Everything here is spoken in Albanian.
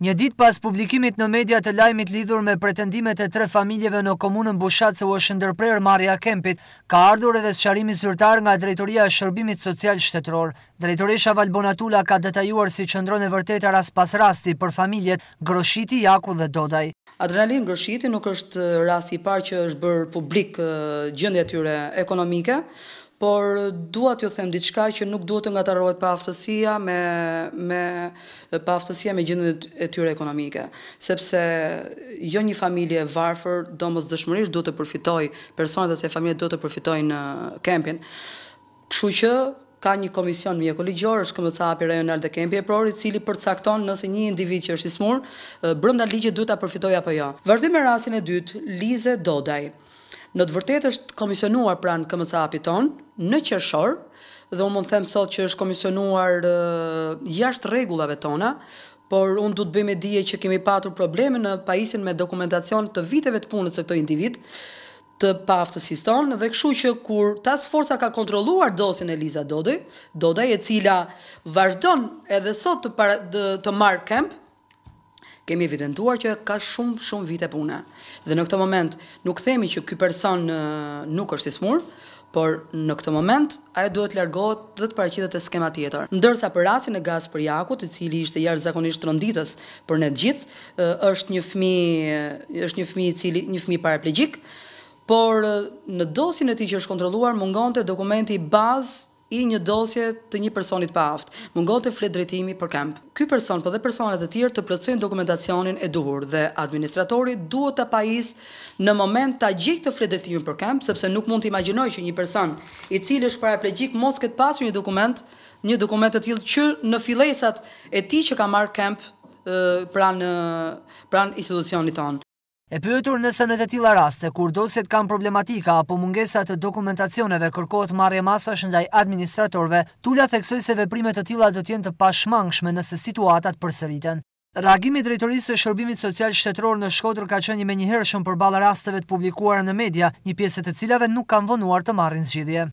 Një dit pas publikimit në media të lajmit lidhur me pretendimet e tre familjeve në komunën Bushat se u është ndërprer Maria Kempit, ka ardhur edhe së qarimi zyrtar nga Drejtoria e Shërbimit Social Shtetror. Drejtoresha Valbonatula ka detajuar si qëndron e vërteta ras pas rasti për familjet Groshiti, Jaku dhe Dodaj. Adrenalin Groshiti nuk është rasti par që është bërë publik eh, gjëndje tyre ekonomike, por dua t'ju them diçka që nuk duhet të ngatarohet pa aftësia me me pa aftësia me gjendjen e tyre ekonomike, sepse jo një familje e varfër domosdoshmërisht duhet të përfitoj, personat ose familjet duhet të përfitojnë në kampin. Kështu që ka një komision mjekologjor, është të capi rajonal të Kempit e Prorit, i cili përcakton nëse një individ që është i brënda brenda ligjit duhet ta përfitojë apo jo. Vërdi me rastin e dytë, Lize Dodaj. Në të vërtetë është komisionuar pranë këmëca apiton në Qershor dhe unë mund them sot që është komisionuar jashtë regullave tona, por unë du të bëjmë e dije që kemi patur probleme në pajisin me dokumentacion të viteve të punës së këto individ të paftësis tonë, dhe këshu që kur tas forca ka kontroluar dosin e Liza Dodej, Dodej e cila vazhdon edhe sot të marr kemp, kemi evidentuar që ka shumë shumë vite pune. Dhe në këtë moment nuk themi që ky person nuk është i smur, por në këtë moment ajo duhet largohet dhe të paraqitet te skema tjetër. Ndërsa për rastin e Gaz për Jakut, i cili ishte jashtëzakonisht tronditës për ne të gjithë, është një fëmijë, është një fëmijë i cili një fëmijë paraplegjik, por në dosjen e tij që është kontrolluar mungonte dokumenti bazë i një dosje të një personi të paaft, mungon të fletë drejtimi për kemp. Ky person për po dhe personat e tjerë të plëtsojnë dokumentacionin e duhur dhe administratori duhet të pajis në moment të gjik të fletë drejtimi për kemp, sepse nuk mund të imaginoj që një person i cilë është para plegjik mos këtë pasu një dokument, një dokument të tjilë që në filesat e ti që ka marrë kemp pra në institucionit tonë. E pyetur nëse në të tila raste, kur dosjet kanë problematika apo mungesat të dokumentacioneve kërkohet marje masa shëndaj administratorve, Tulla theksoj se veprimet të tila do tjenë të pashmangshme nëse situatat përsëriten. Reagimi drejtorisë e shërbimit social shtetëror në Shkodër ka qenë me një herëshëm për balë rasteve të publikuar në media, një pjesët të cilave nuk kanë vonuar të marrin zgjidhje.